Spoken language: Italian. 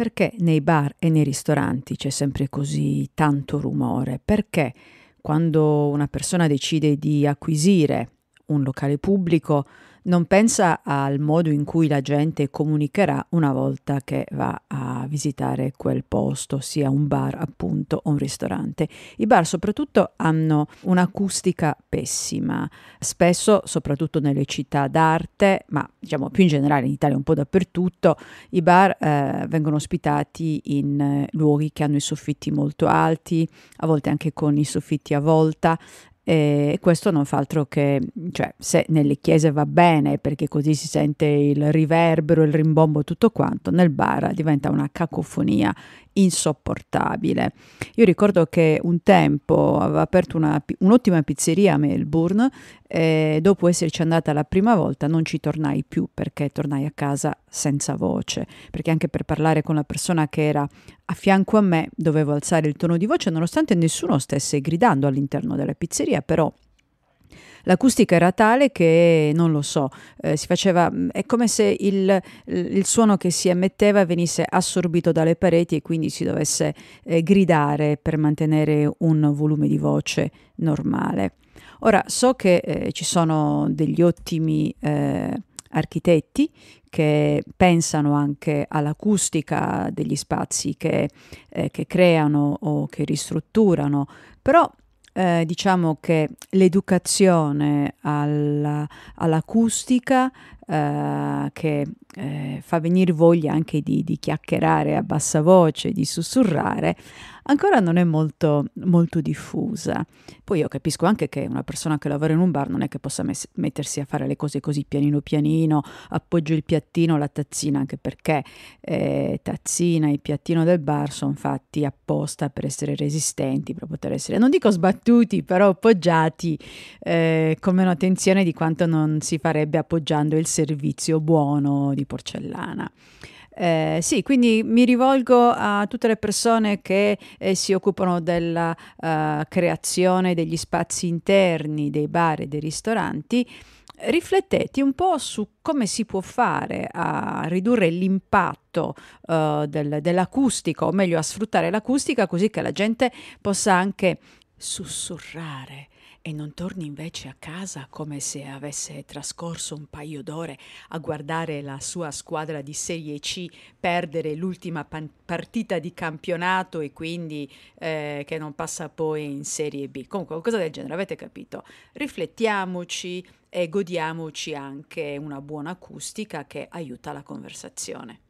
Perché nei bar e nei ristoranti c'è sempre così tanto rumore? Perché quando una persona decide di acquisire un locale pubblico non pensa al modo in cui la gente comunicherà una volta che va a visitare quel posto, sia un bar appunto o un ristorante. I bar soprattutto hanno un'acustica pessima, spesso soprattutto nelle città d'arte, ma diciamo più in generale in Italia un po' dappertutto, i bar eh, vengono ospitati in eh, luoghi che hanno i soffitti molto alti, a volte anche con i soffitti a volta, e questo non fa altro che, cioè, se nelle chiese va bene perché così si sente il riverbero, il rimbombo, tutto quanto, nel bar diventa una cacofonia insopportabile. Io ricordo che un tempo avevo aperto una, un'ottima pizzeria a Melbourne e dopo esserci andata la prima volta non ci tornai più perché tornai a casa senza voce, perché anche per parlare con la persona che era a fianco a me dovevo alzare il tono di voce nonostante nessuno stesse gridando all'interno della pizzeria, però L'acustica era tale che, non lo so, eh, si faceva, mm, è come se il, il, suono che si emetteva venisse assorbito dalle pareti e quindi si dovesse eh, gridare per mantenere un volume di voce normale. Ora, so che eh, ci sono degli ottimi eh, architetti che pensano anche all'acustica degli spazi che, eh, che creano o che ristrutturano, però eh, diciamo che l'educazione alla, all'acustica eh, che eh, fa venire voglia anche di, di, chiacchierare a bassa voce, di sussurrare, ancora non è molto, molto, diffusa. Poi io capisco anche che una persona che lavora in un bar non è che possa mes- mettersi a fare le cose così pianino pianino, appoggio il piattino, la tazzina, anche perché eh, tazzina e piattino del bar sono fatti apposta per essere resistenti, per poter essere, non dico sbattuti, però appoggiati eh, con meno tensione di quanto non si farebbe appoggiando il sedere servizio buono di porcellana. Eh, sì, quindi mi rivolgo a tutte le persone che eh, si occupano della uh, creazione degli spazi interni, dei bar e dei ristoranti. Riflettete un po' su come si può fare a ridurre l'impatto uh, del, dell'acustica, o meglio a sfruttare l'acustica così che la gente possa anche sussurrare e non torni invece a casa come se avesse trascorso un paio d'ore a guardare la sua squadra di Serie C perdere l'ultima pan- partita di campionato e quindi eh, che non passa poi in Serie B. Comunque qualcosa del genere, avete capito? Riflettiamoci e godiamoci anche una buona acustica che aiuta la conversazione.